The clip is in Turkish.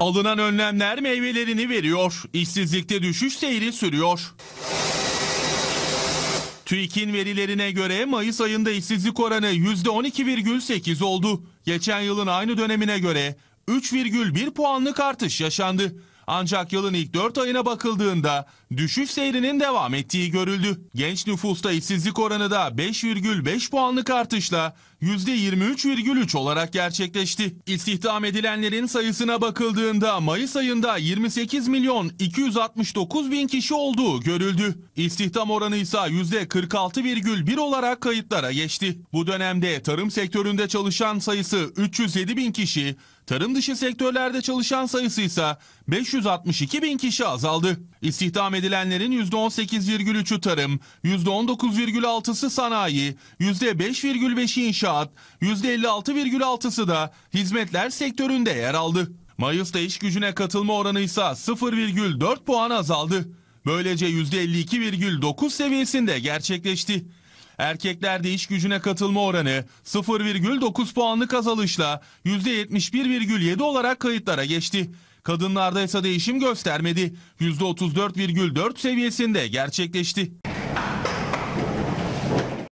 Alınan önlemler meyvelerini veriyor. İşsizlikte düşüş seyri sürüyor. TÜİK'in verilerine göre Mayıs ayında işsizlik oranı %12,8 oldu. Geçen yılın aynı dönemine göre 3,1 puanlık artış yaşandı. Ancak yılın ilk 4 ayına bakıldığında düşüş seyrinin devam ettiği görüldü. Genç nüfusta işsizlik oranı da 5,5 puanlık artışla %23,3 olarak gerçekleşti. İstihdam edilenlerin sayısına bakıldığında Mayıs ayında 28 milyon 269 bin kişi olduğu görüldü. İstihdam oranı ise %46,1 olarak kayıtlara geçti. Bu dönemde tarım sektöründe çalışan sayısı 307 bin kişi, Tarım dışı sektörlerde çalışan sayısı ise 562 bin kişi azaldı. İstihdam edilenlerin %18,3'ü tarım, %19,6'sı sanayi, %5,5'i inşaat, %56,6'sı da hizmetler sektöründe yer aldı. Mayıs'ta iş gücüne katılma oranı ise 0,4 puan azaldı. Böylece %52,9 seviyesinde gerçekleşti. Erkeklerde iş gücüne katılma oranı 0,9 puanlık azalışla %71,7 olarak kayıtlara geçti. Kadınlarda ise değişim göstermedi. %34,4 seviyesinde gerçekleşti.